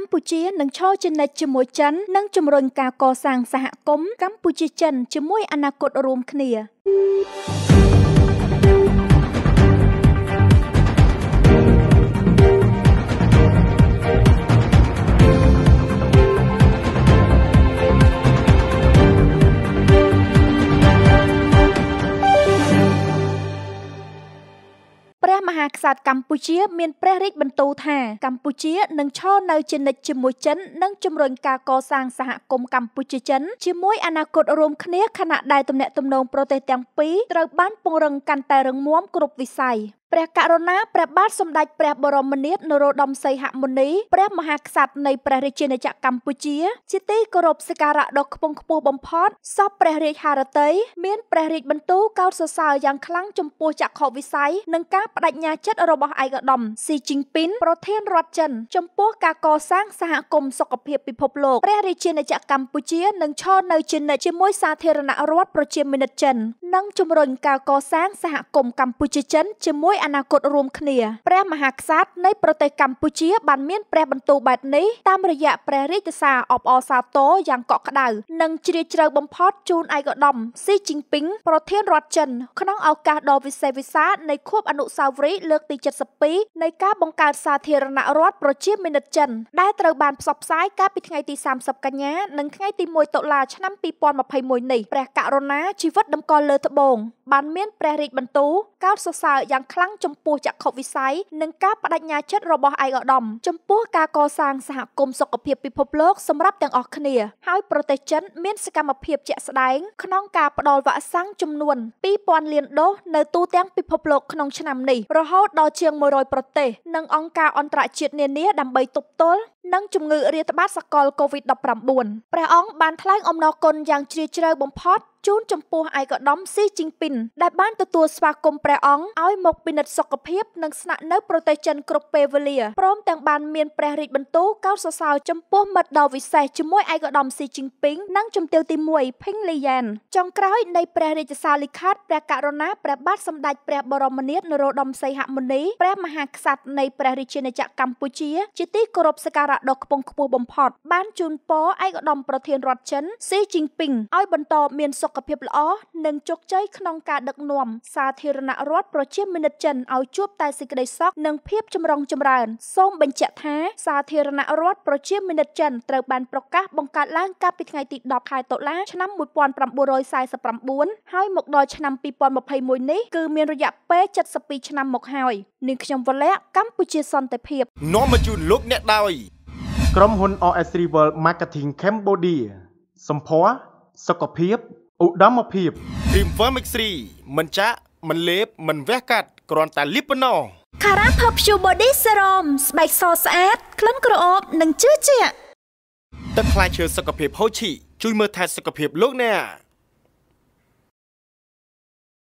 កម្ពុជានឹងឈរជានិច្ចជាមួយចិននិងជំរុញការកសាងសហគមន៍កម្ពុជាចិនជាមួយអនាគតរួមគ្នា។ព្រះមហាក្សត្រកម្ពុជាមានព្រះរាជបន្ទូលថា កម្ពុជានឹងឈរនៅជានិច្ចជាមួយចិន និងជំរុញការកសាងសហគមន៍កម្ពុជាចិនជាមួយអនាគតរួមគ្នាខណៈដែលទំនាក់ទំនងប្រទេសទាំងពីរត្រូវបានពង្រឹងកាន់តែរឹងមាំគ្រប់វិស័យព្រះករុណាព្រះបាទសម្ដេចព្រះបរមនាថនរោត្តមសីហមុនីព្រះមហាក្សត្រនៃព្រះរាជាណាចក្រកម្ពុជា ជាទីគោរពសក្ការៈដ៏ខ្ពង់ខ្ពស់បំផុតសពព្រះរាជハរតីមានព្រះរាជបន្ទូលកោតសរសើរយ៉ាងខ្លាំងចំពោះចក្ខុវិស័យនិងការបដិញ្ញាចិត្តរបស់ឯកឧត្តមស៊ីជីងពីនប្រធានរដ្ឋចិនចំពោះការកសាងសហគមន៍សុខភាពពិភពលោកព្រះរាជាណាចក្រកម្ពុជានឹងឈរនៅជានិច្ចជាមួយសាធារណរដ្ឋប្រជាមានិតចិន និងជំរុញការកសាងសហគមន៍កម្ពុជាចិនជាមួយអនាគតរួមគ្នា ព្រះមហាក្សត្រនៃប្រទេសកម្ពុជាបានមានព្រះបន្ទូលបែបនេះតាមរយៈព្រះរាជសារអបអរសាទរយ៉ាងកក់ក្ដៅនិងជ្រាលជ្រៅបំផុតជូនឯកឧត្តមស៊ីជីងពីងប្រធានរដ្ឋចិនក្នុងឱកាសដ៏វិសេសវិសាលនៃខួបអនុស្សាវរីយ៍លើកទី72នៃការបង្កើតសាធារណរដ្ឋប្រជាមានិតចិនដែលត្រូវបានផ្សព្វផ្សាយកាលពីថ្ងៃទី30កញ្ញានិងថ្ងៃទី1តុលាឆ្នាំ2021នេះព្រះករុណា ជីវិតតម្កល់លើត្បូងបានមានព្រះរាជបន្ទូលកោតសរសើរយ៉ាងខ្លាំងចំពោះចក្ខុវិស័យនិងការបដិញ្ញាចិត្តរបស់ឯកឧត្តមចំពោះការកសាងសហគមន៍សុខភាពពិភពលោកសម្រាប់ទាំងអស់គ្នា ហើយប្រទេសចិនមាន សកម្មភាពជាក់ស្ដែងក្នុងការផ្ដល់វ៉ាក់សាំងចំនួន2000លានដូសនៅទូទាំងពិភពលោកក្នុងឆ្នាំនេះរហូតដល់ជាង100ប្រទេសនិងអង្គការអន្តរជាតិនានាដើម្បីទប់ទល់និងជំងឺរាតត្បាតសកល COVID-19 ព្រះអង្គបានថ្លែងអំណរគុណយ៉ាងជ្រាលជ្រៅបំផុតជូនចំពោះឯកឧត្តមស៊ីជីងពីនដែលបានទទួលស្វាគមន៍ព្រះអង្គឲ្យមកពិនិត្យសុខភាពនិងស្នាក់នៅប្រទេសចិនគ្រប់ពេលវេលាព្រមទាំងបានមានព្រះរាជបន្ទូលកោតសរសើរចំពោះមិត្តដ៏វិសេសជាមួយឯកឧត្តមស៊ីជីងពីងនិងជំទាវទី1ភីងលីយ៉ានចុងក្រោយនៃព្រះរាជសារលិខិតព្រះករុណាព្រះបាទសម្ដេចព្រះបរមនាថនរោត្តមសីហមុនីព្រះមហាក្សត្រនៃព្រះរាជាណាចក្រកម្ពុជា ជាទីគោរពសក្ការរៈដ៏ខ្ពង់ខ្ពស់បំផុតបានជូនពរឯកឧត្តមប្រធានរដ្ឋចិនស៊ីជីងពីងឲ្យបន្តមានសុខភាពល្អនិងជោគជ័យក្នុងការដឹកនាំសាធារណរដ្ឋប្រជាមានិតចិនឲ្យជួបតែសេចក្តីសុខនិងភាពចម្រុងចម្រើនសូមបញ្ជាក់ថា សាធារណរដ្ឋប្រជាមានិតចិនត្រូវបានប្រកាសបង្កើតឡើងកាលពីថ្ងៃទី10ខែតុលាឆ្នាំ1949ហើយមកដល់ឆ្នាំ2021នេះគឺមានរយៈពេល72ឆ្នាំមកហើយនាងខ្ញុំវលៈកម្ពុជាសន្តិភាពនាំមកជូនលោកអ្នកដោយក្រុមហ៊ុន OS Rival Marketing Cambodia សម្ភារសុខភាពឧត្តមភាព Dreamworm X3 មិនចាក់មិនលេបមិនវះកាត់គ្រាន់តែលីបប៉ុណ្ណោះ Cara Perfume Body Serum ស្បែកសស្អាតក្លិនក្រអូបនិងជឿជាក់ទឹកផ្លែឈើសុខភាពហូជីជួយមើលថែសុខភាពលោកអ្នក